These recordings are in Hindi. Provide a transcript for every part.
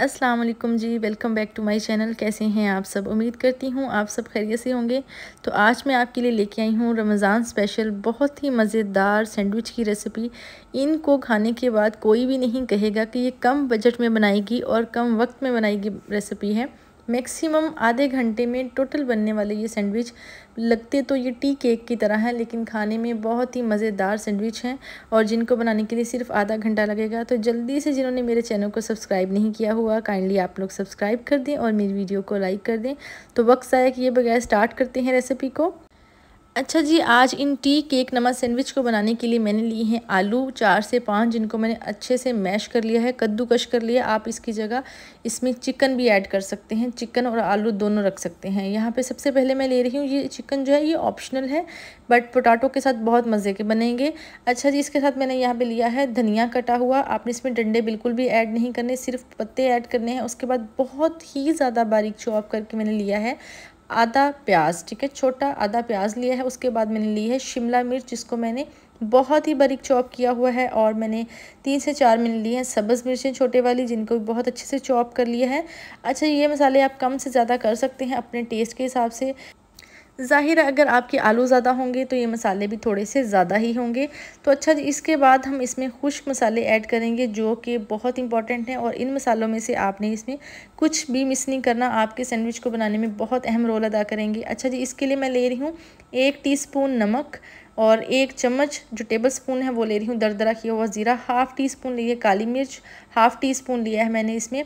अस्सलाम वालेकुम जी welcome back to my channel कैसे हैं आप सब उम्मीद करती हूँ आप सब खैरियत से होंगे तो आज मैं आपके लिए लेके आई हूँ रमज़ान स्पेशल बहुत ही मज़ेदार सैंडविच की रेसिपी इनको खाने के बाद कोई भी नहीं कहेगा कि ये कम बजट में बनाएगी और कम वक्त में बनाएगी रेसिपी है मैक्सिमम आधे घंटे में टोटल बनने वाले ये सैंडविच लगते तो ये टी केक की तरह है लेकिन खाने में बहुत ही मज़ेदार सैंडविच हैं और जिनको बनाने के लिए सिर्फ आधा घंटा लगेगा तो जल्दी से जिन्होंने मेरे चैनल को सब्सक्राइब नहीं किया हुआ काइंडली आप लोग सब्सक्राइब कर दें और मेरी वीडियो को लाइक कर दें तो वक्त कि ये बगैर स्टार्ट करते हैं रेसिपी को अच्छा जी आज इन टी केक नमक सैंडविच को बनाने के लिए मैंने लिए हैं आलू चार से पाँच जिनको मैंने अच्छे से मैश कर लिया है कद्दूकश कर लिया आप इसकी जगह इसमें चिकन भी ऐड कर सकते हैं चिकन और आलू दोनों रख सकते हैं यहाँ पे सबसे पहले मैं ले रही हूँ ये चिकन जो है ये ऑप्शनल है बट पोटाटो के साथ बहुत मज़े के बनेंगे अच्छा जी इसके साथ मैंने यहाँ पर लिया है धनिया कटा हुआ आपने इसमें डंडे बिल्कुल भी ऐड नहीं करने सिर्फ पत्ते ऐड करने हैं उसके बाद बहुत ही ज़्यादा बारीक चॉप करके मैंने लिया है आधा प्याज ठीक है छोटा आधा प्याज लिया है उसके बाद मैंने ली है शिमला मिर्च जिसको मैंने बहुत ही बारीक चॉप किया हुआ है और मैंने तीन से चार मिनट लिए हैं सब्ज़ मिर्चें छोटे वाली जिनको भी बहुत अच्छे से चॉप कर लिया है अच्छा ये मसाले आप कम से ज़्यादा कर सकते हैं अपने टेस्ट के हिसाब से ज़ाहिर है अगर आपके आलू ज़्यादा होंगे तो ये मसाले भी थोड़े से ज़्यादा ही होंगे तो अच्छा जी इसके बाद हम इसमें खुश्क मसाले ऐड करेंगे जो कि बहुत इंपॉर्टेंट हैं और इन मसालों में से आपने इसमें कुछ भी मिस नहीं करना आपके सैंडविच को बनाने में बहुत अहम रोल अदा करेंगे अच्छा जी इसके लिए मैं ले रही हूँ एक टी नमक और एक चम्मच जो टेबल स्पून है वो ले रही हूँ दरदरा किया हुआ ज़ीरा हाफ़ टी स्पून लिए काली मिर्च हाफ़ टी स्पून लिया है मैंने इसमें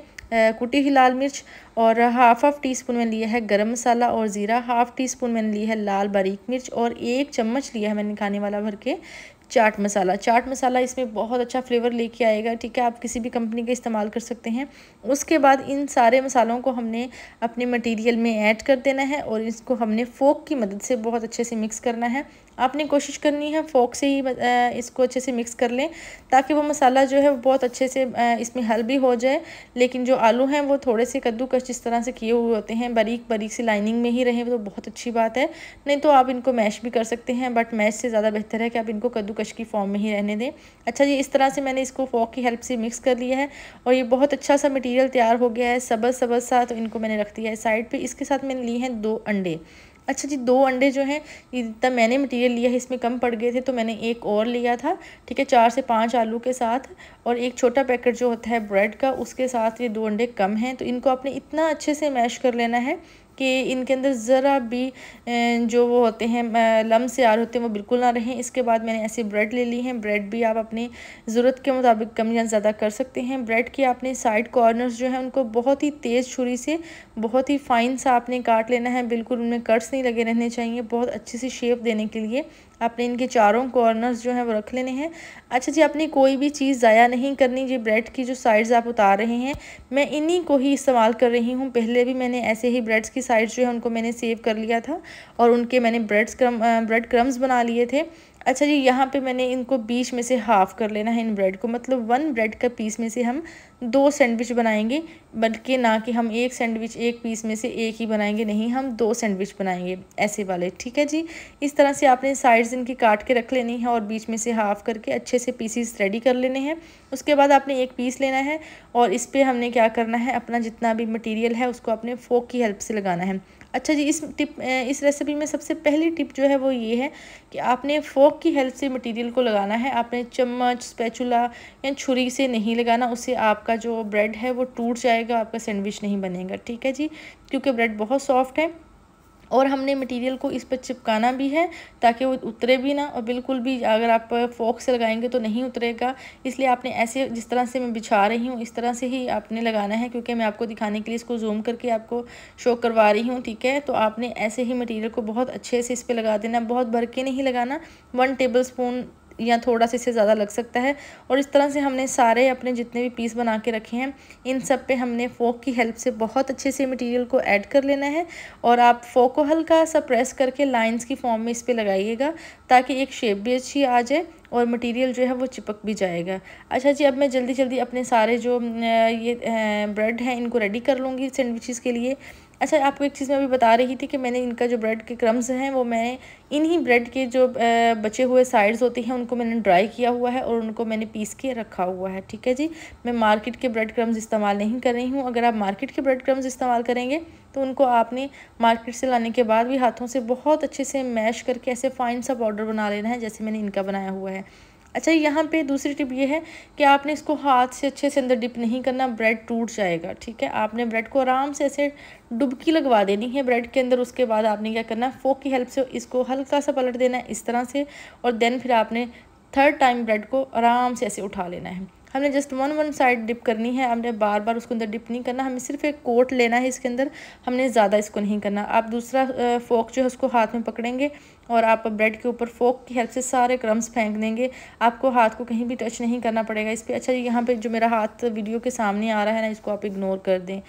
कुटी हुई लाल मिर्च और हाफ हाफ टी स्पून मैंने लिया है गरम मसाला और ज़ीरा हाफ टी स्पून मैंने लिया है लाल बारीक मिर्च और एक चम्मच लिया है मैंने खाने वाला भर के चाट मसाला चाट मसाला इसमें बहुत अच्छा फ्लेवर लेके आएगा ठीक है आप किसी भी कंपनी का इस्तेमाल कर सकते हैं उसके बाद इन सारे मसालों को हमने अपने मटेरियल में ऐड कर देना है और इसको हमने फोक की मदद से बहुत अच्छे से मिक्स करना है आपने कोशिश करनी है फोक से ही इसको अच्छे से मिक्स कर लें ताकि वो मसाला जो है वो बहुत अच्छे से इसमें हल भी हो जाए लेकिन जो आलू हैं वो थोड़े से कद्दूकश जिस तरह से किए हुए होते हैं बारीक बारीक सी लाइनिंग में ही रहें तो बहुत अच्छी बात है नहीं तो आप इनको मैश भी कर सकते हैं बट मैश से ज़्यादा बेहतर है कि आप इनको कद्दूकश की फॉर्म में ही रहने दें अच्छा जी इस तरह से मैंने इसको फोक की हेल्प से मिक्स कर लिया है और ये बहुत अच्छा सा मटीरियल तैयार हो गया है सबज सबज सा तो इनको मैंने रख दिया है साइड पर इसके साथ मैंने लिए हैं दो अंडे अच्छा जी दो अंडे जो हैं इतना मैंने मटेरियल लिया है इसमें कम पड़ गए थे तो मैंने एक और लिया था ठीक है चार से पाँच आलू के साथ और एक छोटा पैकेट जो होता है ब्रेड का उसके साथ ये दो अंडे कम हैं तो इनको आपने इतना अच्छे से मैश कर लेना है कि इनके अंदर ज़रा भी जो वो होते हैं लम से आर होते हैं वो बिल्कुल ना रहें इसके बाद मैंने ऐसे ब्रेड ले ली हैं ब्रेड भी आप अपनी ज़रूरत के मुताबिक कम या ज़्यादा कर सकते हैं ब्रेड के आपने साइड कॉर्नर्स जो हैं उनको बहुत ही तेज़ छुरी से बहुत ही फ़ाइन सा आपने काट लेना है बिल्कुल उनमें कट्स नहीं लगे रहने चाहिए बहुत अच्छे से शेप देने के लिए आपने इनके चारों कॉर्नर्स जो हैं वो रख लेने हैं अच्छा जी आपने कोई भी चीज़ ज़ाया नहीं करनी जी ब्रेड की जो साइड्स आप उतार रहे हैं मैं इन्हीं को ही इस्तेमाल कर रही हूँ पहले भी मैंने ऐसे ही ब्रेड्स की साइड्स जो है उनको मैंने सेव कर लिया था और उनके मैंने ब्रेड्स क्रम ब्रेड क्रम्स बना लिए थे अच्छा जी यहाँ पे मैंने इनको बीच में से हाफ़ कर लेना है इन ब्रेड को मतलब वन ब्रेड का पीस में से हम दो सैंडविच बनाएंगे बल्कि ना कि हम एक सैंडविच एक पीस में से एक ही बनाएंगे नहीं हम दो सैंडविच बनाएंगे ऐसे वाले ठीक है जी इस तरह से आपने साइड्स इनकी काट के रख लेनी है और बीच में से हाफ़ करके अच्छे से पीसीस रेडी कर लेने हैं उसके बाद आपने एक पीस लेना है और इस पर हमने क्या करना है अपना जितना भी मटीरियल है उसको अपने फोक की हेल्प से लगाना है अच्छा जी इस टिप इस रेसिपी में सबसे पहली टिप जो है वो ये है कि आपने फोक की हेल्प से मटेरियल को लगाना है आपने चम्मच स्पैचुला या छुरी से नहीं लगाना उससे आपका आपका जो ब्रेड है वो टूट जाएगा आपका सैंडविच नहीं बनेगा ठीक है जी क्योंकि ब्रेड बहुत सॉफ्ट है और हमने मटेरियल को इस पर चिपकाना भी है ताकि वो उतरे भी ना और बिल्कुल भी अगर आप फोक से लगाएंगे तो नहीं उतरेगा इसलिए आपने ऐसे जिस तरह से मैं बिछा रही हूँ इस तरह से ही आपने लगाना है क्योंकि मैं आपको दिखाने के लिए इसको जूम करके आपको शो करवा रही हूँ ठीक है तो आपने ऐसे ही मटीरियल को बहुत अच्छे से इस पर लगा देना बहुत भर के नहीं लगाना वन टेबल स्पून या थोड़ा सा इससे ज़्यादा लग सकता है और इस तरह से हमने सारे अपने जितने भी पीस बना के रखे हैं इन सब पे हमने फोक की हेल्प से बहुत अच्छे से मटेरियल को ऐड कर लेना है और आप फोक को हल्का सा प्रेस करके लाइंस की फॉर्म में इस पर लगाइएगा ताकि एक शेप भी अच्छी आ जाए और मटेरियल जो है वो चिपक भी जाएगा अच्छा जी अब मैं जल्दी जल्दी अपने सारे जो ये ब्रेड हैं इनको रेडी कर लूँगी सैंडविचेस के लिए अच्छा आपको एक चीज़ मैं अभी बता रही थी कि मैंने इनका जो ब्रेड के क्रम्स हैं वो मैंने इन्हीं ब्रेड के जो बचे हुए साइड्स होती हैं उनको मैंने ड्राई किया हुआ है और उनको मैंने पीस के रखा हुआ है ठीक है जी मैं मार्केट के ब्रेड क्रम्स इस्तेमाल नहीं कर रही हूँ अगर आप मार्केट के ब्रेड क्रम्स इस्तेमाल करेंगे तो उनको आपने मार्केट से लाने के बाद भी हाथों से बहुत अच्छे से मैश करके ऐसे फ़ाइन सा पाउडर बना लेना है जैसे मैंने इनका बनाया हुआ है अच्छा यहाँ पे दूसरी टिप ये है कि आपने इसको हाथ से अच्छे से अंदर डिप नहीं करना ब्रेड टूट जाएगा ठीक है आपने ब्रेड को आराम से ऐसे डुबकी लगवा देनी है ब्रेड के अंदर उसके बाद आपने क्या करना है फोक की हेल्प से इसको हल्का सा पलट देना है इस तरह से और देन फिर आपने थर्ड टाइम ब्रेड को आराम से ऐसे उठा लेना है हमने just one one side dip करनी है हमने बार बार उसके अंदर डिप नहीं करना हमें सिर्फ एक कोट लेना है इसके अंदर हमने ज़्यादा इसको नहीं करना आप दूसरा फोक जो है उसको हाथ में पकड़ेंगे और आप ब्रेड के ऊपर फोक की हेल्प से सारे क्रम्स फेंक देंगे आपको हाथ को कहीं भी टच नहीं करना पड़ेगा इस पर अच्छा यहाँ पे जो मेरा हाथ वीडियो के सामने आ रहा है ना इसको आप इग्नोर कर दें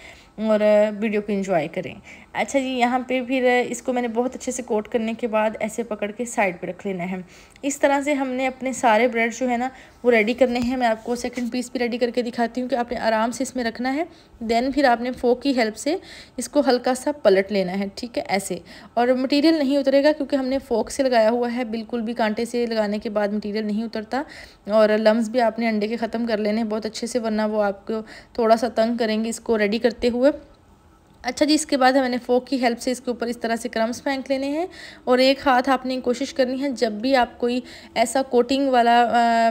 और वीडियो को इंजॉय करें अच्छा जी यहाँ पे फिर इसको मैंने बहुत अच्छे से कोट करने के बाद ऐसे पकड़ के साइड पे रख लेना है इस तरह से हमने अपने सारे ब्रेड जो है ना वो रेडी करने हैं मैं आपको सेकंड पीस भी रेडी करके दिखाती हूँ कि आपने आराम से इसमें रखना है देन फिर आपने फोक की हेल्प से इसको हल्का सा पलट लेना है ठीक है ऐसे और मटीरियल नहीं उतरेगा क्योंकि हमने फोक से लगाया हुआ है बिल्कुल भी कांटे से लगाने के बाद मटीरियल नहीं उतरता और लम्ब भी आपने अंडे के ख़त्म कर लेने बहुत अच्छे से वरना वो आपको थोड़ा सा तंग करेंगे इसको रेडी करते हुए अच्छा जी इसके बाद मैंने फोक की हेल्प से इसके ऊपर इस तरह से क्रम्स फेंक लेने हैं और एक हाथ आपने कोशिश करनी है जब भी आप कोई ऐसा कोटिंग वाला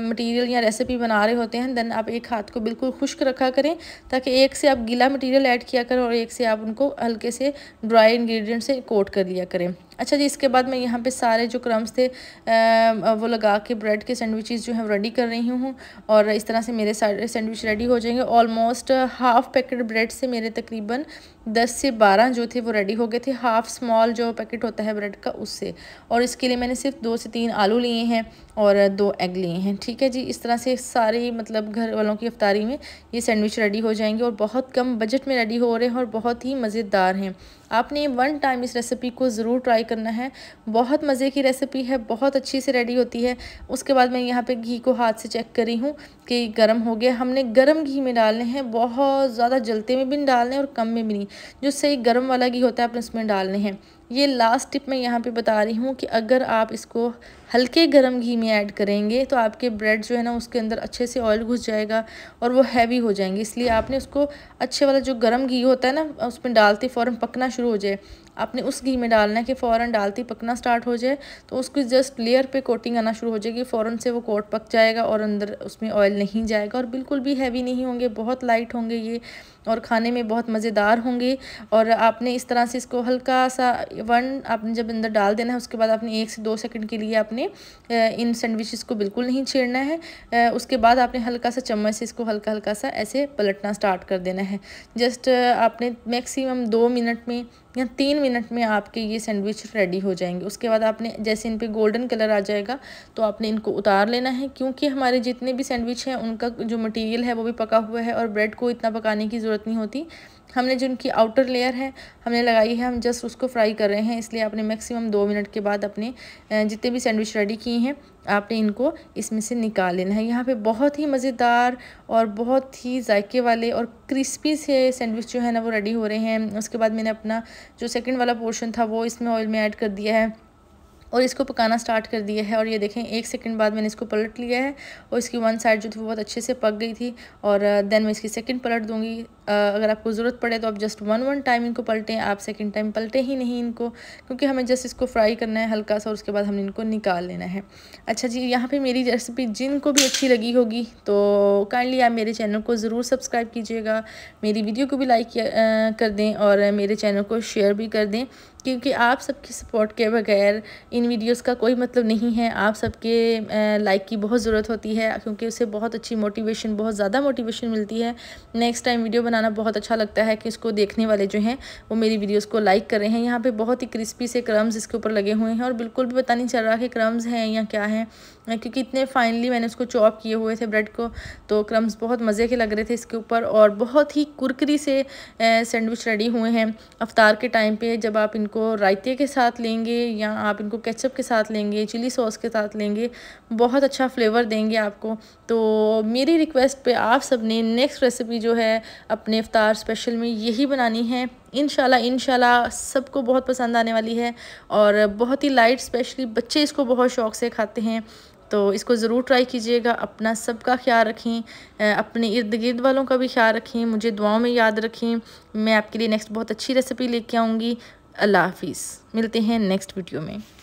मटेरियल या रेसिपी बना रहे होते हैं देन आप एक हाथ को बिल्कुल खुश्क रखा करें ताकि एक से आप गीला मटेरियल ऐड किया करें और एक से आप उनको हल्के से ड्राई इन्ग्रीडियंट से कोट कर लिया करें अच्छा जी इसके बाद मैं यहाँ पे सारे जो क्रम्स थे आ, वो लगा के ब्रेड के सैंडविचेस जो हैं रेडी कर रही हूँ और इस तरह से मेरे सारे सैंडविच रेडी हो जाएंगे ऑलमोस्ट हाफ़ पैकेट ब्रेड से मेरे तकरीबन दस से बारह जो थे वो रेडी हो गए थे हाफ़ स्मॉल जो पैकेट होता है ब्रेड का उससे और इसके लिए मैंने सिर्फ दो से तीन आलू लिए हैं और दो एग लिए हैं ठीक है जी इस तरह से सारे मतलब घर वालों की अफ्तारी में ये सैंडविच रेडी हो जाएंगे और बहुत कम बजट में रेडी हो रहे हैं और बहुत ही मज़ेदार हैं आपने वन टाइम इस रेसिपी को ज़रूर ट्राई ट्राई करना है बहुत मज़े की रेसिपी है बहुत अच्छी से रेडी होती है उसके बाद मैं यहाँ पे घी को हाथ से चेक करी हूँ कि गर्म हो गया हमने गर्म घी में डालने हैं बहुत ज़्यादा जलते में भी नहीं डालने और कम में भी नहीं जो सही गर्म वाला घी होता है अपने उसमें डालने हैं ये लास्ट टिप मैं यहाँ पे बता रही हूँ कि अगर आप इसको हल्के गर्म घी में ऐड करेंगे तो आपके ब्रेड जो है ना उसके अंदर अच्छे से ऑयल घुस जाएगा और वो हैवी हो जाएंगे इसलिए आपने उसको अच्छे वाला जो गर्म घी होता है ना उसमें डालते फ़ौर पकना शुरू हो जाए आपने उस घी में डालना है कि फ़ौरन ही पकना स्टार्ट हो जाए तो उसकी जस्ट लेयर पे कोटिंग आना शुरू हो जाएगी फ़ौरन से वो कोट पक जाएगा और अंदर उसमें ऑयल नहीं जाएगा और बिल्कुल भी हैवी नहीं होंगे बहुत लाइट होंगे ये और खाने में बहुत मज़ेदार होंगे और आपने इस तरह से इसको हल्का सा वन आपने जब अंदर डाल देना है उसके बाद आपने एक से दो सेकंड के लिए आपने इन सैंडविचेस को बिल्कुल नहीं छेड़ना है उसके बाद आपने हल्का सा चम्मच से इसको हल्का हल्का सा ऐसे पलटना स्टार्ट कर देना है जस्ट आपने मैक्सिमम दो मिनट में या तीन मिनट में आपके ये सैंडविच रेडी हो जाएंगे उसके बाद आपने जैसे इन पर गोल्डन कलर आ जाएगा तो आपने इनको उतार लेना है क्योंकि हमारे जितने भी सैंडविच हैं उनका जो मटेरियल है वो भी पका हुआ है और ब्रेड को इतना पकाने की ज़रूरत नहीं होती हमने जो उनकी आउटर लेयर है हमने लगाई है हम जस्ट उसको फ्राई कर रहे हैं इसलिए आपने मैक्सिमम दो मिनट के बाद अपने जितने भी सैंडविच रेडी किए हैं आपने इनको इसमें से निकाल लेना है यहाँ पे बहुत ही मज़ेदार और बहुत ही जायके वाले और क्रिस्पी से सैंडविच जो है ना वो रेडी हो रहे हैं उसके बाद मैंने अपना जो सेकंड वाला पोर्शन था वो इसमें ऑयल में ऐड कर दिया है और इसको पकाना स्टार्ट कर दिया है और ये देखें एक सेकंड बाद मैंने इसको पलट लिया है और इसकी वन साइड जो थी वो बहुत अच्छे से पक गई थी और देन मैं इसकी सेकंड पलट दूँगी अगर आपको ज़रूरत पड़े तो आप जस्ट वन वन टाइम इनको पलटें आप सेकेंड टाइम पलटे ही नहीं इनको क्योंकि हमें जस्ट इसको फ्राई करना है हल्का सा और उसके बाद हमने इनको निकाल लेना है अच्छा जी यहाँ पे मेरी रेसिपी जिनको भी अच्छी लगी होगी तो काइंडली आप मेरे चैनल को ज़रूर सब्सक्राइब कीजिएगा मेरी वीडियो को भी लाइक कर दें और मेरे चैनल को शेयर भी कर दें क्योंकि आप सबकी सपोर्ट के बगैर इन वीडियोस का कोई मतलब नहीं है आप सबके लाइक की बहुत ज़रूरत होती है क्योंकि उससे बहुत अच्छी मोटिवेशन बहुत ज़्यादा मोटिवेशन मिलती है नेक्स्ट टाइम वीडियो बनाना बहुत अच्छा लगता है कि इसको देखने वाले जो हैं वो मेरी वीडियोज़ को लाइक कर रहे हैं यहाँ पर बहुत ही क्रिस्पी से क्रम्स इसके ऊपर लगे हुए हैं और बिल्कुल भी पता नहीं चल रहा कि क्रम्स हैं या क्या हैं क्योंकि इतने फाइनली मैंने उसको चॉप किए हुए थे ब्रेड को तो क्रम्स बहुत मज़े के लग रहे थे इसके ऊपर और बहुत ही कुरकरी से सैंडविच रेडी हुए हैं अवतार के टाइम पे जब आप इनको रायते के साथ लेंगे या आप इनको केचप के साथ लेंगे चिली सॉस के साथ लेंगे बहुत अच्छा फ्लेवर देंगे आपको तो मेरी रिक्वेस्ट पे आप सब ने नेक्स्ट रेसिपी जो है अपने इफ़ार स्पेशल में यही बनानी है इन इन सबको बहुत पसंद आने वाली है और बहुत ही लाइट स्पेशली बच्चे इसको बहुत शौक़ से खाते हैं तो इसको ज़रूर ट्राई कीजिएगा अपना सबका ख्याल रखें अपने इर्द गिर्द वालों का भी ख्याल रखें मुझे दुआओं में याद रखें मैं आपके लिए नेक्स्ट बहुत अच्छी रेसिपी लेके आऊँगी अल्लाह हाफिज़ मिलते हैं नेक्स्ट वीडियो में